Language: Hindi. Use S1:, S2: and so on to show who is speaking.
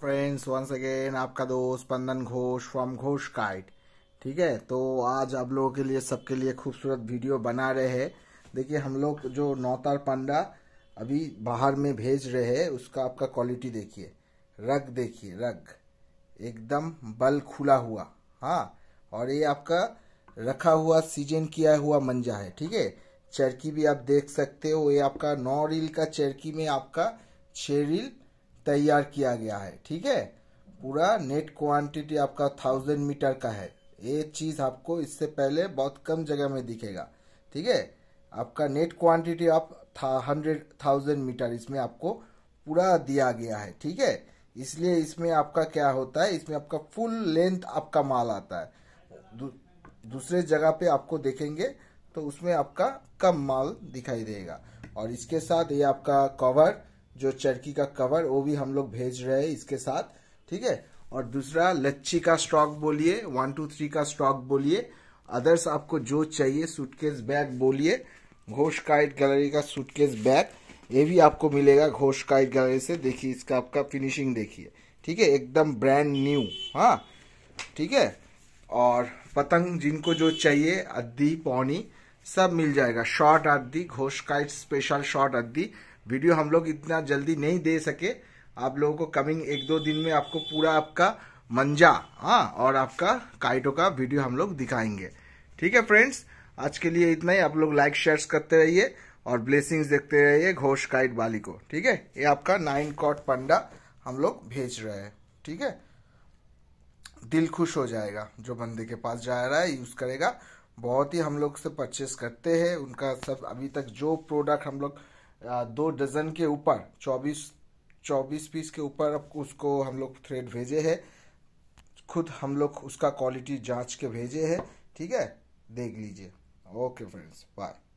S1: फ्रेंड्स वंस अगेन आपका दोस्त पंदन घोष फ्रॉम घोष काइट ठीक है तो आज आप लोगों के लिए सबके लिए खूबसूरत वीडियो बना रहे हैं देखिए हम लोग जो नौतार पांडा अभी बाहर में भेज रहे हैं उसका आपका क्वालिटी देखिए रग देखिए रग एकदम बल खुला हुआ हाँ और ये आपका रखा हुआ सीजन किया हुआ मंजा है ठीक है चरकी भी आप देख सकते हो ये आपका नौ रील का चरकी में आपका छ रील तैयार किया गया है ठीक है पूरा नेट क्वांटिटी आपका थाउजेंड मीटर का है ये चीज़ आपको इससे पहले बहुत कम जगह में दिखेगा ठीक है आपका नेट क्वांटिटी आप था हंड्रेड थाउजेंड मीटर इसमें आपको पूरा दिया गया है ठीक है इसलिए इसमें आपका क्या होता है इसमें आपका फुल लेंथ आपका माल आता है दू, दूसरे जगह पे आपको देखेंगे तो उसमें आपका कम माल दिखाई देगा और इसके साथ ये आपका कवर जो चरकी का कवर वो भी हम लोग भेज रहे हैं इसके साथ ठीक है और दूसरा लच्छी का स्टॉक बोलिए वन टू थ्री का स्टॉक बोलिए अदर्स आपको जो चाहिए सूटकेस बैग बोलिए घोष काइट गैलरी का सूटकेस बैग ये भी आपको मिलेगा घोष काइट गैलरी से देखिए इसका आपका फिनिशिंग देखिए ठीक है एकदम ब्रांड न्यू हाँ ठीक है और पतंग जिनको जो चाहिए अद्दी पौनी सब मिल जाएगा शॉर्ट अद्दी घोष काइट स्पेशल शॉर्ट अद्दी वीडियो हम लोग इतना जल्दी नहीं दे सके आप लोगों को कमिंग एक दो दिन में आपको पूरा आपका मंजा हाँ और आपका काइटो का वीडियो हम लोग दिखाएंगे ठीक है फ्रेंड्स आज के लिए इतना ही आप लोग लाइक शेयर्स करते रहिए और ब्लेसिंग्स देखते रहिए घोष काइट बाली को ठीक है ये आपका नाइन कॉट पंडा हम लोग भेज रहे हैं ठीक है दिल खुश हो जाएगा जो बंदे के पास जा रहा है यूज़ करेगा बहुत ही हम लोग से परचेस करते हैं उनका सब अभी तक जो प्रोडक्ट हम लोग दो डजन के ऊपर चौबीस चौबीस पीस के ऊपर उसको हम लोग थ्रेड भेजे हैं खुद हम लोग उसका क्वालिटी जांच के भेजे हैं ठीक है देख लीजिए ओके फ्रेंड्स बाय